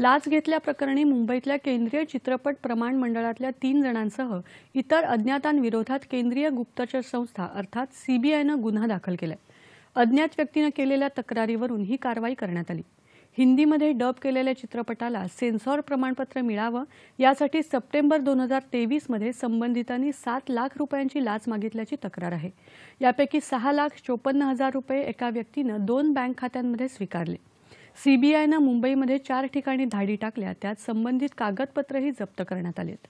लाच घेतल्याप्रकरणी मुंबईतल्या केंद्रीय चित्रपट प्रमाण मंडळातल्या तीन जणांसह इतर अज्ञातांविरोधात केंद्रीय गुप्तचर संस्था अर्थात सीबीआयनं गुन्हा दाखल केलाय अज्ञात व्यक्तीनं केलेल्या तक्रारीवरून ही कारवाई करण्यात आली हिंदीमध्ये डब केलेल्या चित्रपटाला सेन्सॉर प्रमाणपत्र मिळावं यासाठी सप्टेंबर दोन हजार तेवीसमध्ये संबंधितांनी सात लाख रुपयांची लाच मागितल्याची तक्रार आहे यापैकी सहा लाख चोपन्न हजार रुपये एका व्यक्तीनं दोन बँक खात्यांमध्ये स्वीकारले सीबीआयनं मुंबईमध्ये चार ठिकाणी धाडी टाकल्या त्यात संबंधित कागदपत्रही जप्त करण्यात आलीत